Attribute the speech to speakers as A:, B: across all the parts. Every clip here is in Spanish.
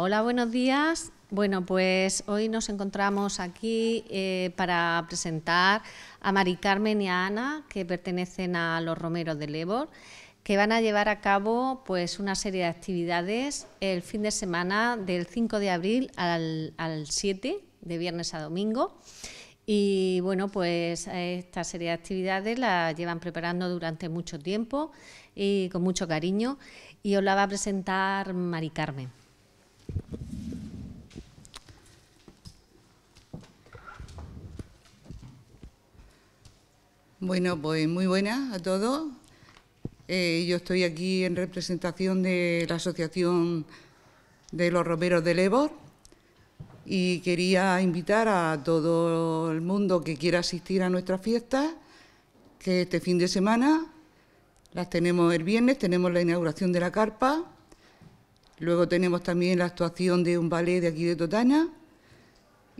A: Hola, buenos días. Bueno, pues hoy nos encontramos aquí eh, para presentar a Mari Carmen y a Ana, que pertenecen a los Romeros de Lebor, que van a llevar a cabo pues, una serie de actividades el fin de semana del 5 de abril al, al 7, de viernes a domingo. Y bueno, pues eh, esta serie de actividades la llevan preparando durante mucho tiempo y con mucho cariño. Y os la va a presentar Mari Carmen. Bueno, pues muy buenas a todos. Eh, yo estoy aquí en representación de la Asociación de los Romeros de Ebor y quería invitar a todo el mundo que quiera asistir a nuestra fiesta que este fin de semana las tenemos el viernes, tenemos la inauguración de la carpa, Luego tenemos también la actuación de un ballet de aquí de Totana.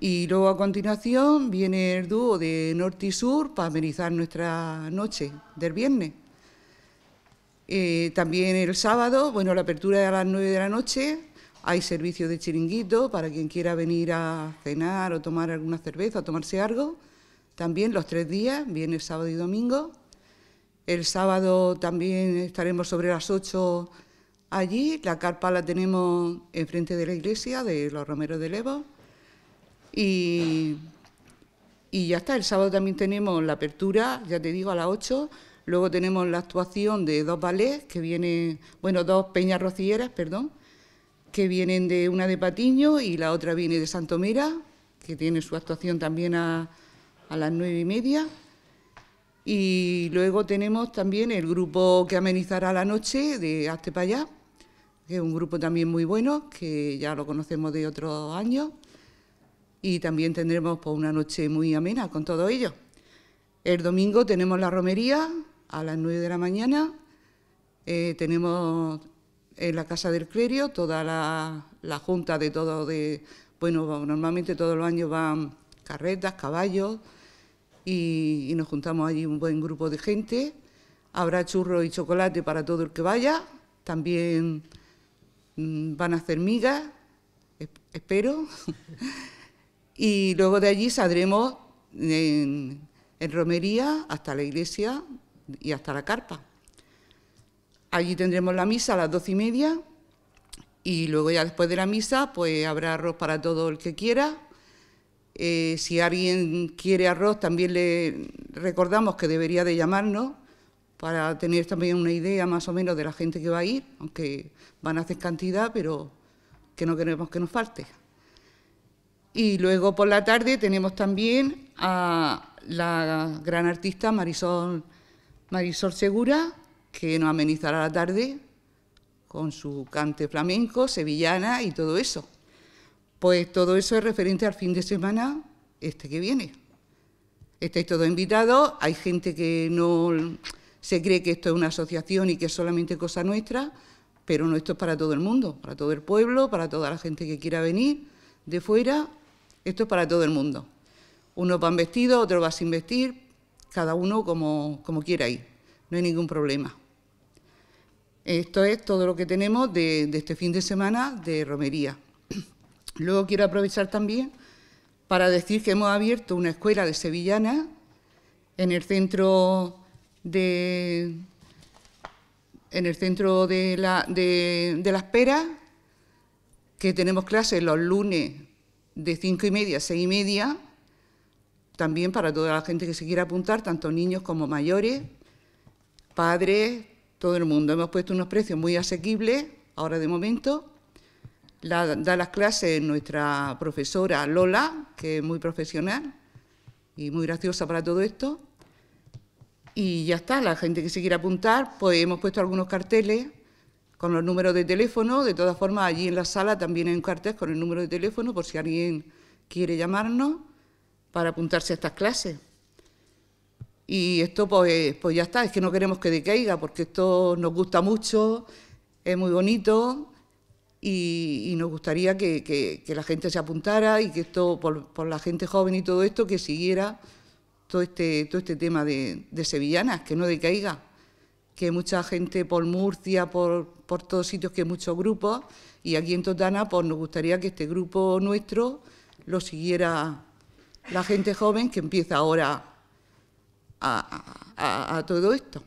A: Y luego a continuación viene el dúo de Norte y Sur para amenizar nuestra noche del viernes. Eh, también el sábado, bueno, la apertura es a las 9 de la noche, hay servicio de chiringuito para quien quiera venir a cenar o tomar alguna cerveza o tomarse algo. También los tres días, viernes, sábado y domingo. El sábado también estaremos sobre las 8 Allí la carpa la tenemos enfrente de la iglesia de los Romeros de Levo y, ya está. El sábado también tenemos la apertura, ya te digo, a las 8. Luego tenemos la actuación de dos ballets que vienen, bueno, dos peñas rocilleras, perdón, que vienen de una de Patiño y la otra viene de Santomera, que tiene su actuación también a, las nueve y media. Y luego tenemos también el grupo que amenizará la noche de Hazte es un grupo también muy bueno, que ya lo conocemos de otros años, y también tendremos por pues, una noche muy amena con todo ello. El domingo tenemos la romería a las 9 de la mañana, eh, tenemos en la Casa del Clerio toda la, junta de todo, de, bueno, normalmente todos los años van carretas, caballos, y, y nos juntamos allí un buen grupo de gente. Habrá churros y chocolate para todo el que vaya, también Mm, van a hacer migas, espero, y luego de allí saldremos en, romería hasta la iglesia y hasta la carpa. Allí tendremos la misa a las doce y media y luego ya después de la misa pues habrá arroz para todo el que quiera. Eh, si alguien quiere arroz también le recordamos que debería de llamarnos para tener también una idea más o menos de la gente que va a ir, aunque van a hacer cantidad, pero que no queremos que nos falte. Y luego por la tarde tenemos también a la gran artista Marisol, Marisol Segura, que nos amenizará la tarde con su cante flamenco, sevillana y todo eso. Pues todo eso es referente al fin de semana este que viene. Estáis todos invitados, hay gente que no se cree que esto es una asociación y que es solamente cosa nuestra, pero no, esto es para todo el mundo, para todo el pueblo, para toda la gente que quiera venir de fuera, esto es para todo el mundo. Unos van vestido, otro va sin vestir, cada uno como, quiera ir, no hay ningún problema. Esto es todo lo que tenemos de, este fin de semana de romería. Luego quiero aprovechar también para decir que hemos abierto una escuela de sevillana en el centro de, en el centro de, la, de, Las Peras, que tenemos clases los lunes de cinco y media a seis y media, también para toda la gente que se quiera apuntar, tanto niños como mayores, padres, todo el mundo. Hemos puesto unos precios muy asequibles, ahora de momento. da las clases nuestra profesora Lola, que es muy profesional y muy graciosa para todo esto. Y ya está, la gente que se quiera apuntar, pues hemos puesto algunos carteles con los números de teléfono. De todas formas, allí en la sala también hay un cartel con el número de teléfono por si alguien quiere llamarnos para apuntarse a estas clases. Y esto, pues, pues ya está, es que no queremos que decaiga porque esto nos gusta mucho, es muy bonito y, nos gustaría que, la gente se apuntara y que esto, por, por la gente joven y todo esto, que siguiera todo este, todo este tema de, sevillanas, que no decaiga, que mucha gente por Murcia, por, por todos sitios, que muchos grupos, y aquí en Totana pues, nos gustaría que este grupo nuestro lo siguiera la gente joven que empieza ahora a, todo esto.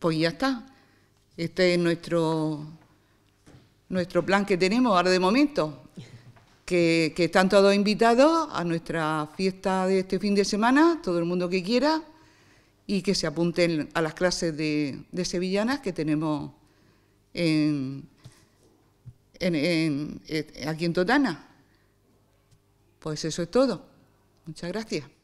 A: Pues ya está. Este es nuestro, nuestro plan que tenemos ahora de momento que, están todos invitados a nuestra fiesta de este fin de semana, todo el mundo que quiera, y que se apunten a las clases de, sevillanas que tenemos eh, aquí en Totana. Pues eso es todo. Muchas gracias.